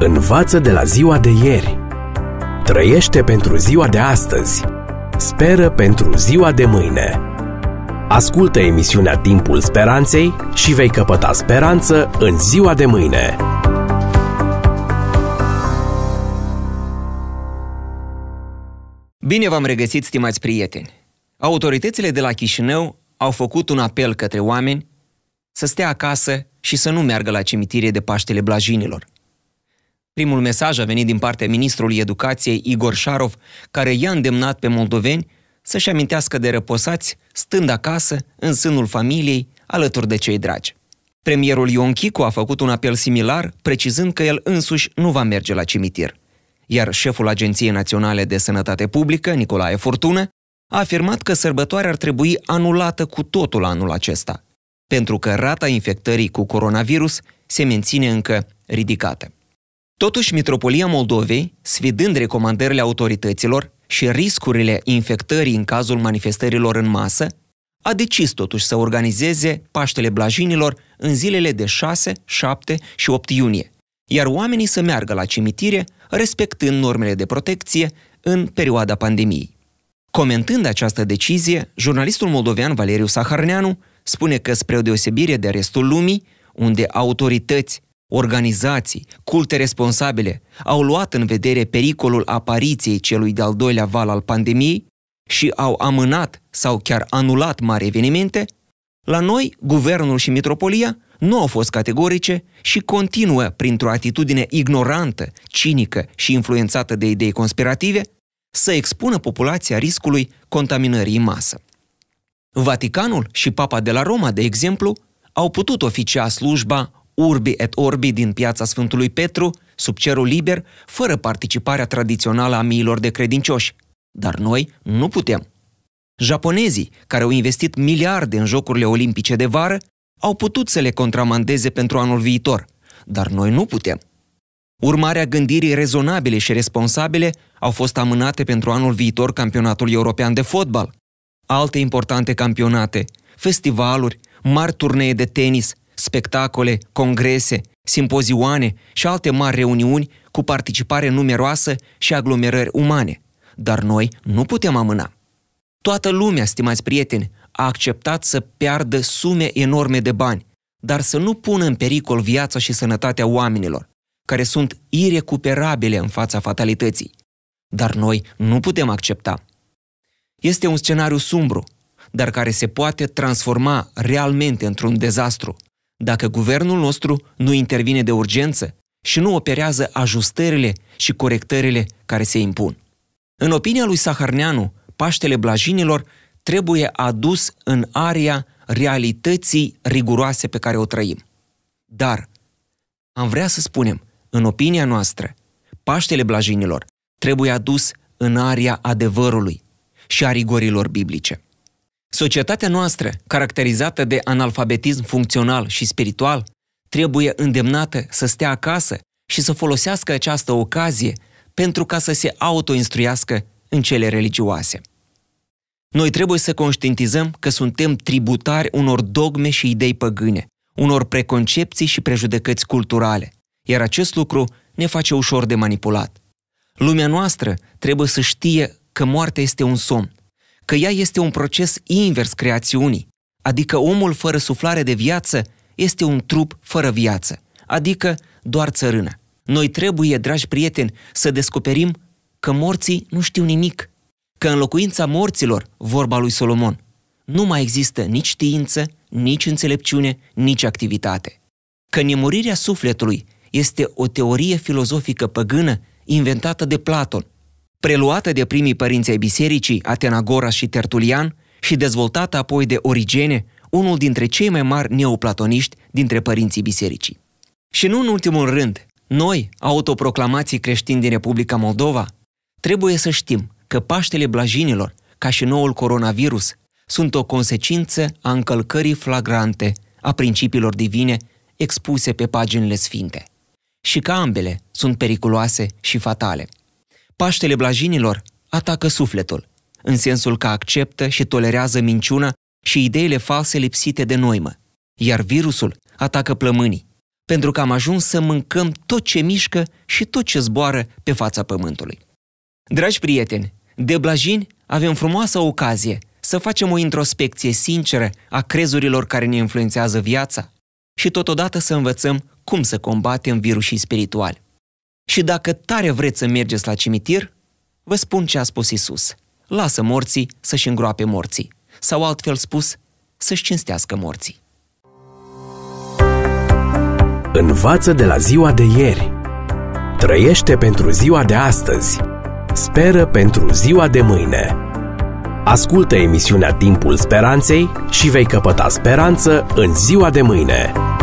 Învață de la ziua de ieri. Trăiește pentru ziua de astăzi. Speră pentru ziua de mâine. Ascultă emisiunea Timpul Speranței și vei căpăta speranță în ziua de mâine. Bine v-am regăsit, stimați prieteni! Autoritățile de la Chișinău au făcut un apel către oameni să stea acasă și să nu meargă la cimitire de Paștele Blajinilor – Primul mesaj a venit din partea ministrului educației Igor Șarov, care i-a îndemnat pe moldoveni să-și amintească de răposați, stând acasă, în sânul familiei, alături de cei dragi. Premierul Ion Chicu a făcut un apel similar, precizând că el însuși nu va merge la cimitir. Iar șeful Agenției Naționale de Sănătate Publică, Nicolae Fortună, a afirmat că sărbătoarea ar trebui anulată cu totul anul acesta, pentru că rata infectării cu coronavirus se menține încă ridicată. Totuși, Metropolia Moldovei, sfidând recomandările autorităților și riscurile infectării în cazul manifestărilor în masă, a decis totuși să organizeze Paștele Blajinilor în zilele de 6, 7 și 8 iunie, iar oamenii să meargă la cimitire respectând normele de protecție în perioada pandemiei. Comentând această decizie, jurnalistul moldovean Valeriu Saharneanu spune că, spre o deosebire de restul lumii, unde autorități organizații, culte responsabile au luat în vedere pericolul apariției celui de-al doilea val al pandemiei și au amânat sau chiar anulat mari evenimente, la noi, guvernul și metropolia nu au fost categorice și continuă printr-o atitudine ignorantă, cinică și influențată de idei conspirative să expună populația riscului contaminării în masă. Vaticanul și Papa de la Roma, de exemplu, au putut oficia slujba urbi et orbi din piața Sfântului Petru, sub cerul liber, fără participarea tradițională a miilor de credincioși. Dar noi nu putem. Japonezii, care au investit miliarde în Jocurile Olimpice de vară, au putut să le contramandeze pentru anul viitor, dar noi nu putem. Urmarea gândirii rezonabile și responsabile au fost amânate pentru anul viitor campionatul european de fotbal. Alte importante campionate, festivaluri, mari turnee de tenis – spectacole, congrese, simpozioane și alte mari reuniuni cu participare numeroasă și aglomerări umane. Dar noi nu putem amâna. Toată lumea, stimați prieteni, a acceptat să piardă sume enorme de bani, dar să nu pună în pericol viața și sănătatea oamenilor, care sunt irecuperabile în fața fatalității. Dar noi nu putem accepta. Este un scenariu sumbru, dar care se poate transforma realmente într-un dezastru, dacă guvernul nostru nu intervine de urgență și nu operează ajustările și corectările care se impun. În opinia lui Saharneanu, Paștele Blajinilor trebuie adus în aria realității riguroase pe care o trăim. Dar, am vrea să spunem, în opinia noastră, Paștele Blajinilor trebuie adus în aria adevărului și a rigorilor biblice. Societatea noastră, caracterizată de analfabetism funcțional și spiritual, trebuie îndemnată să stea acasă și să folosească această ocazie pentru ca să se autoinstruiască în cele religioase. Noi trebuie să conștientizăm că suntem tributari unor dogme și idei păgâne, unor preconcepții și prejudecăți culturale, iar acest lucru ne face ușor de manipulat. Lumea noastră trebuie să știe că moartea este un somn că ea este un proces invers creațiunii, adică omul fără suflare de viață este un trup fără viață, adică doar țărână. Noi trebuie, dragi prieteni, să descoperim că morții nu știu nimic, că în locuința morților, vorba lui Solomon, nu mai există nici știință, nici înțelepciune, nici activitate. Că nemurirea sufletului este o teorie filozofică păgână inventată de Platon, preluată de primii părinți ai bisericii, Atenagora și Tertulian, și dezvoltată apoi de Origene, unul dintre cei mai mari neoplatoniști dintre părinții bisericii. Și nu în ultimul rând, noi, autoproclamații creștini din Republica Moldova, trebuie să știm că Paștele Blajinilor, ca și noul coronavirus, sunt o consecință a încălcării flagrante a principiilor divine expuse pe paginile sfinte. Și că ambele sunt periculoase și fatale. Paștele blajinilor atacă sufletul, în sensul că acceptă și tolerează minciuna și ideile false lipsite de noimă, iar virusul atacă plămânii, pentru că am ajuns să mâncăm tot ce mișcă și tot ce zboară pe fața pământului. Dragi prieteni, de blajini avem frumoasa ocazie să facem o introspecție sinceră a crezurilor care ne influențează viața și totodată să învățăm cum să combatem virusii spirituali. Și dacă tare vreți să mergeți la cimitir, vă spun ce a spus Isus. Lasă morții să-și îngroape morții. Sau altfel spus, să-și cinstească morții. Învață de la ziua de ieri. Trăiește pentru ziua de astăzi. Speră pentru ziua de mâine. Ascultă emisiunea Timpul Speranței și vei căpăta speranță în ziua de mâine.